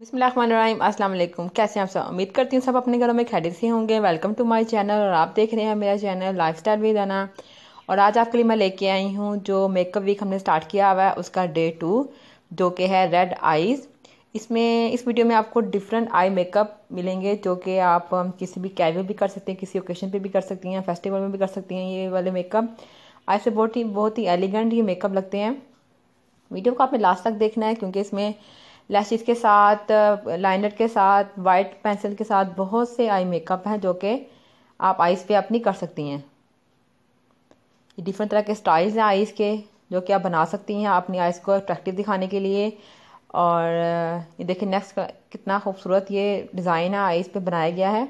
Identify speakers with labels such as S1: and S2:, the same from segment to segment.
S1: बिसमीम अल्लाम कैसे आप सब उम्मीद करती हूँ सब अपने घरों में खैरियत से होंगे वेलकम टू माय चैनल और आप देख रहे हैं मेरा चैनल लाइफ स्टाइल भी दाना और आज आपके लिए मैं लेके आई हूँ जो मेकअप वीक हमने स्टार्ट किया हुआ है उसका डे टू जो कि है रेड आईज इसमें इस वीडियो में आपको डिफरेंट आई मेकअप मिलेंगे जो कि आप किसी भी कैजुअल भी कर सकते हैं किसी ओकेजन पर भी कर सकती हैं फेस्टिवल में भी कर सकती हैं ये वाले मेकअप आई से बहुत ही बहुत ही एलिगेंट ये मेकअप लगते हैं वीडियो को आपने लास्ट तक देखना है क्योंकि इसमें लैशिज़ के साथ लाइनर के साथ वाइट पेंसिल के साथ बहुत से आई मेकअप हैं जो कि आप आइस पे अपनी कर सकती हैं डिफरेंट तरह के स्टाइल्स हैं आइज़ के जो कि आप बना सकती हैं अपनी आइस को अट्रैक्टिव दिखाने के लिए और ये देखिए नेक्स्ट कितना खूबसूरत ये डिज़ाइन है आईज पे बनाया गया है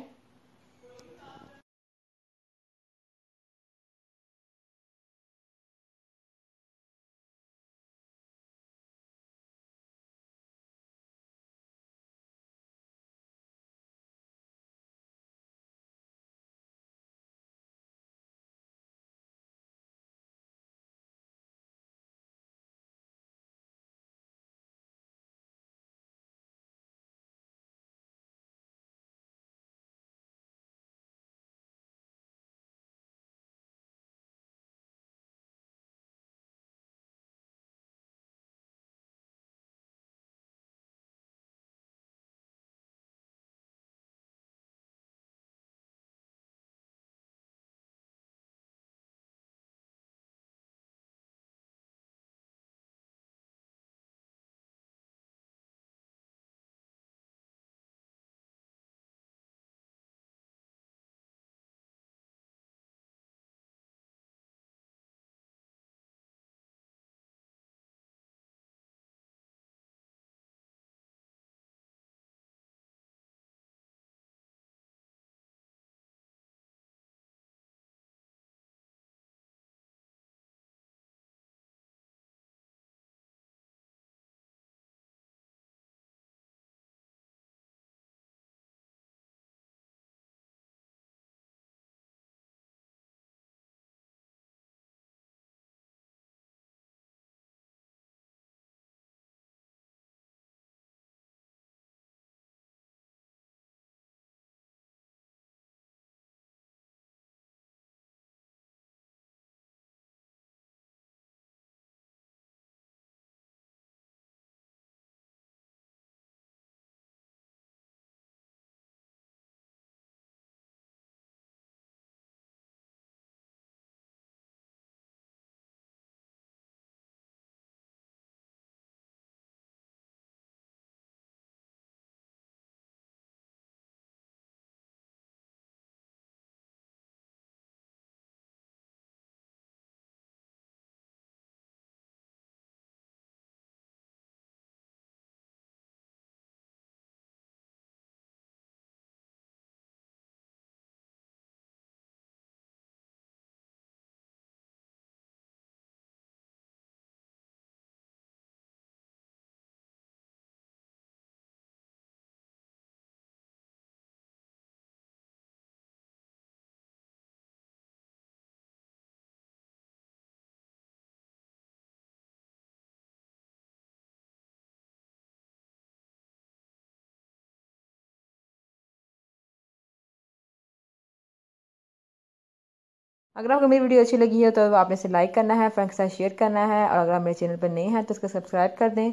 S1: अगर आपको मेरी वीडियो अच्छी लगी हो तो आपने इसे लाइक करना है फ्रेंड के साथ शेयर करना है और अगर आप मेरे चैनल पर नए हैं तो इसका सब्सक्राइब कर दें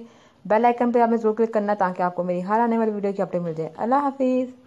S1: बेल आइकन पर आपने ज़रूर क्लिक करना ताकि आपको मेरी हर आने वाली वीडियो की अपडेट मिल जाए अल्लाह हाफिज़